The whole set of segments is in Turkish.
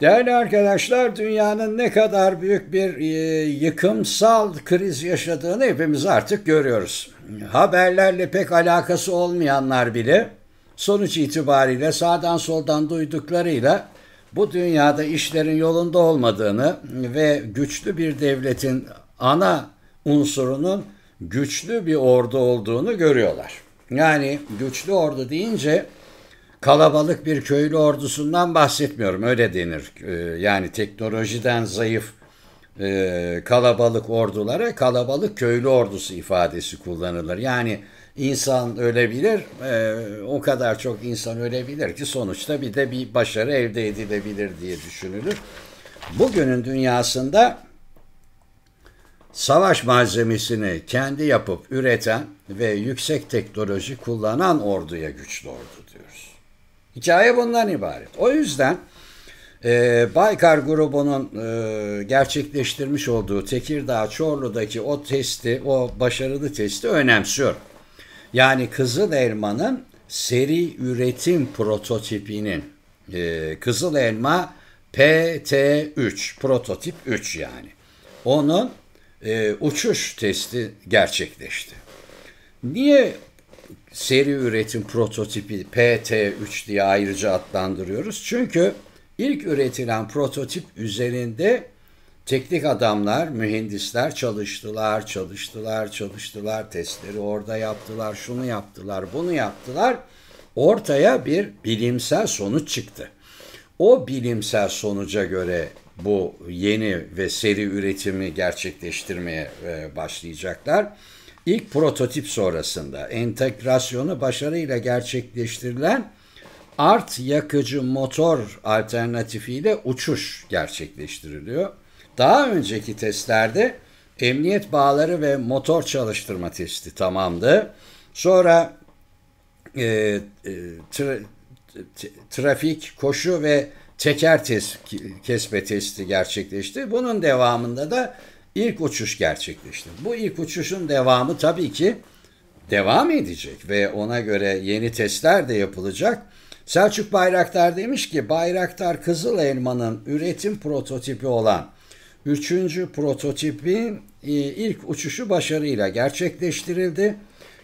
Değerli arkadaşlar, dünyanın ne kadar büyük bir e, yıkımsal kriz yaşadığını hepimiz artık görüyoruz. Haberlerle pek alakası olmayanlar bile sonuç itibariyle sağdan soldan duyduklarıyla bu dünyada işlerin yolunda olmadığını ve güçlü bir devletin ana unsurunun güçlü bir ordu olduğunu görüyorlar. Yani güçlü ordu deyince kalabalık bir köylü ordusundan bahsetmiyorum öyle denir. Ee, yani teknolojiden zayıf e, kalabalık ordulara kalabalık köylü ordusu ifadesi kullanılır. Yani insan ölebilir, e, o kadar çok insan ölebilir ki sonuçta bir de bir başarı elde edilebilir diye düşünülür. Bugünün dünyasında savaş malzemesini kendi yapıp üreten ve yüksek teknoloji kullanan orduya güçlü ordu diyoruz. Hikaye bundan ibaret. O yüzden e, Baykar grubunun e, gerçekleştirmiş olduğu Tekirdağ Çorlu'daki o testi, o başarılı testi önemsiyorum. Yani Kızıl Elma'nın seri üretim prototipinin e, Kızıl Elma PT3, prototip 3 yani. Onun e, uçuş testi gerçekleşti. Niye seri üretim prototipi PT3 diye ayrıca adlandırıyoruz. Çünkü ilk üretilen prototip üzerinde teknik adamlar, mühendisler çalıştılar, çalıştılar, çalıştılar, testleri orada yaptılar, şunu yaptılar, bunu yaptılar. Ortaya bir bilimsel sonuç çıktı. O bilimsel sonuca göre bu yeni ve seri üretimi gerçekleştirmeye e, başlayacaklar. İlk prototip sonrasında entegrasyonu başarıyla gerçekleştirilen art yakıcı motor alternatifiyle uçuş gerçekleştiriliyor. Daha önceki testlerde emniyet bağları ve motor çalıştırma testi tamamdı. Sonra e, e tra, trafik, koşu ve teker test, kesme testi gerçekleşti. Bunun devamında da ilk uçuş gerçekleşti. Bu ilk uçuşun devamı tabii ki devam edecek ve ona göre yeni testler de yapılacak. Selçuk Bayraktar demiş ki Bayraktar Kızıl Elma'nın üretim prototipi olan 3. prototipin e, ilk uçuşu başarıyla gerçekleştirildi.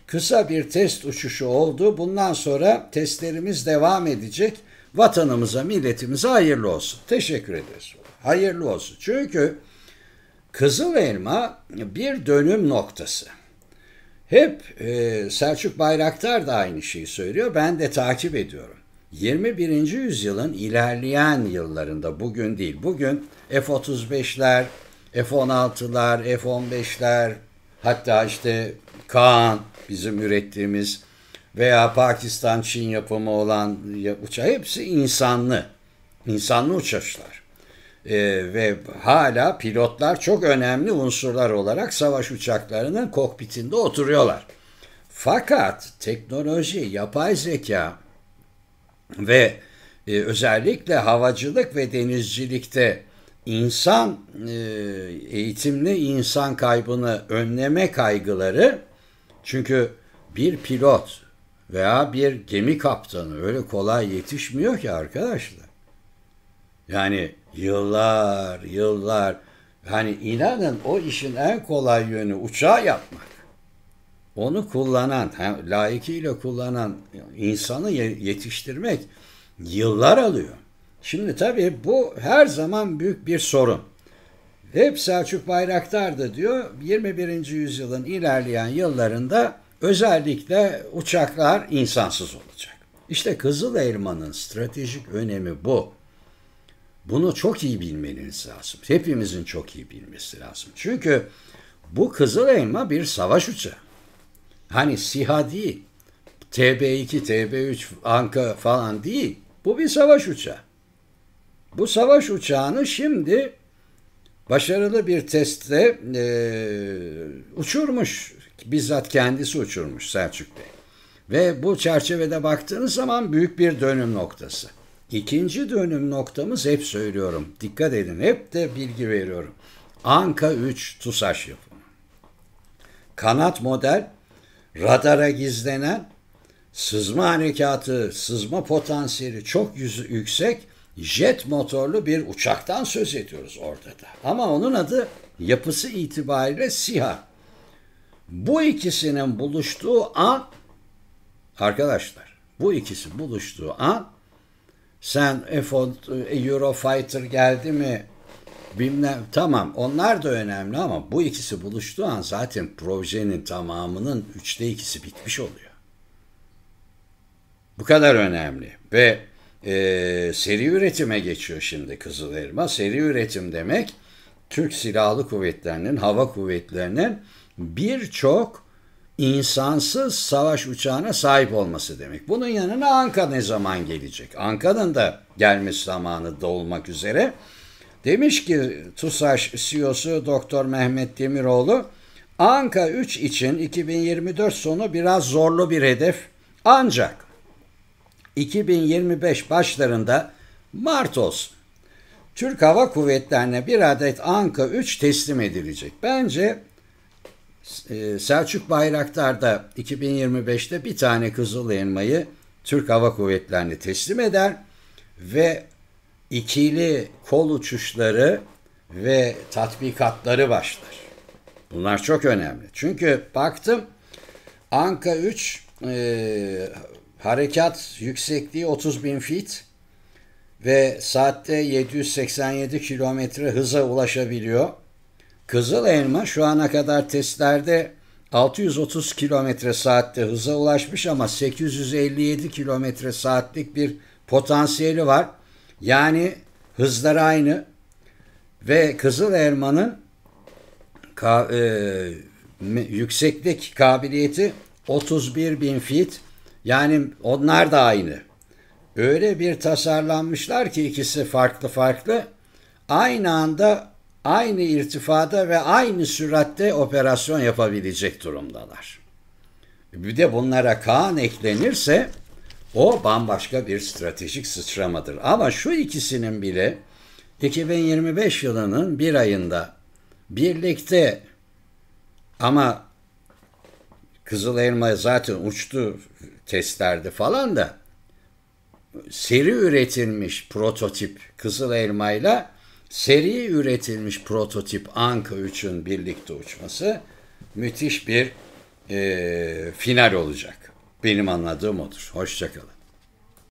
Kısa bir test uçuşu oldu. Bundan sonra testlerimiz devam edecek. Vatanımıza, milletimize hayırlı olsun. Teşekkür ederiz. Hayırlı olsun. Çünkü Kızıl elma bir dönüm noktası. Hep e, Selçuk Bayraktar da aynı şeyi söylüyor. Ben de takip ediyorum. 21. yüzyılın ilerleyen yıllarında bugün değil. Bugün F-35'ler, F-16'lar, F-15'ler hatta işte Kaan bizim ürettiğimiz veya Pakistan Çin yapımı olan uçağı hepsi insanlı. insanlı uçaklar e, ve hala pilotlar çok önemli unsurlar olarak savaş uçaklarının kokpitinde oturuyorlar. Fakat teknoloji, yapay zeka ve e, özellikle havacılık ve denizcilikte insan e, eğitimli insan kaybını önleme kaygıları çünkü bir pilot veya bir gemi kaptanı öyle kolay yetişmiyor ki arkadaşlar. Yani yıllar, yıllar. Hani inanın o işin en kolay yönü uçağı yapmak. Onu kullanan, hem layıkıyla kullanan insanı yetiştirmek yıllar alıyor. Şimdi tabii bu her zaman büyük bir sorun. Hep Selçuk Bayraktar da diyor 21. yüzyılın ilerleyen yıllarında özellikle uçaklar insansız olacak. İşte Kızıl Elma'nın stratejik önemi bu. Bunu çok iyi bilmeniz lazım. Hepimizin çok iyi bilmesi lazım. Çünkü bu Kızıl Elma bir savaş uçağı. Hani SİHA değil, TB2, TB3, Anka falan değil. Bu bir savaş uçağı. Bu savaş uçağını şimdi başarılı bir testte e, uçurmuş. Bizzat kendisi uçurmuş Selçuk Bey. Ve bu çerçevede baktığınız zaman büyük bir dönüm noktası. İkinci dönüm noktamız hep söylüyorum. Dikkat edin hep de bilgi veriyorum. Anka 3 TUSAŞ yapımı. Kanat model radara gizlenen sızma harekatı, sızma potansiyeli çok yüksek jet motorlu bir uçaktan söz ediyoruz orada da. Ama onun adı yapısı itibariyle SİHA. Bu ikisinin buluştuğu an arkadaşlar bu ikisi buluştuğu an sen f e, Eurofighter geldi mi bilmem tamam onlar da önemli ama bu ikisi buluştuğu an zaten projenin tamamının üçte ikisi bitmiş oluyor. Bu kadar önemli ve e, seri üretime geçiyor şimdi Kızıl Elma. Seri üretim demek Türk Silahlı Kuvvetleri'nin, Hava Kuvvetleri'nin birçok insansız savaş uçağına sahip olması demek. Bunun yanına Anka ne zaman gelecek? Anka'nın da gelmiş zamanı dolmak üzere. Demiş ki TUSAŞ CEO'su Doktor Mehmet Demiroğlu, Anka 3 için 2024 sonu biraz zorlu bir hedef. Ancak 2025 başlarında Mart olsun. Türk Hava Kuvvetlerine bir adet Anka 3 teslim edilecek. Bence ee, Selçuk Bayraktar da 2025'te bir tane kızıl elmayı Türk Hava Kuvvetleri'ne teslim eder ve ikili kol uçuşları ve tatbikatları başlar. Bunlar çok önemli. Çünkü baktım Anka 3 e, harekat yüksekliği 30 bin fit ve saatte 787 kilometre hıza ulaşabiliyor. Kızıl elma şu ana kadar testlerde 630 kilometre saatte hıza ulaşmış ama 857 kilometre saatlik bir potansiyeli var. Yani hızlar aynı ve Kızıl Elma'nın ka e yükseklik kabiliyeti 31 bin fit yani onlar da aynı. Öyle bir tasarlanmışlar ki ikisi farklı farklı aynı anda aynı irtifada ve aynı süratte operasyon yapabilecek durumdalar. Bir de bunlara Kaan eklenirse o bambaşka bir stratejik sıçramadır. Ama şu ikisinin bile 2025 yılının bir ayında birlikte ama Kızıl Elma zaten uçtu testlerde falan da seri üretilmiş prototip Kızıl Elma'yla seri üretilmiş prototip Anka 3'ün birlikte uçması müthiş bir e, final olacak. Benim anladığım odur. Hoşçakalın.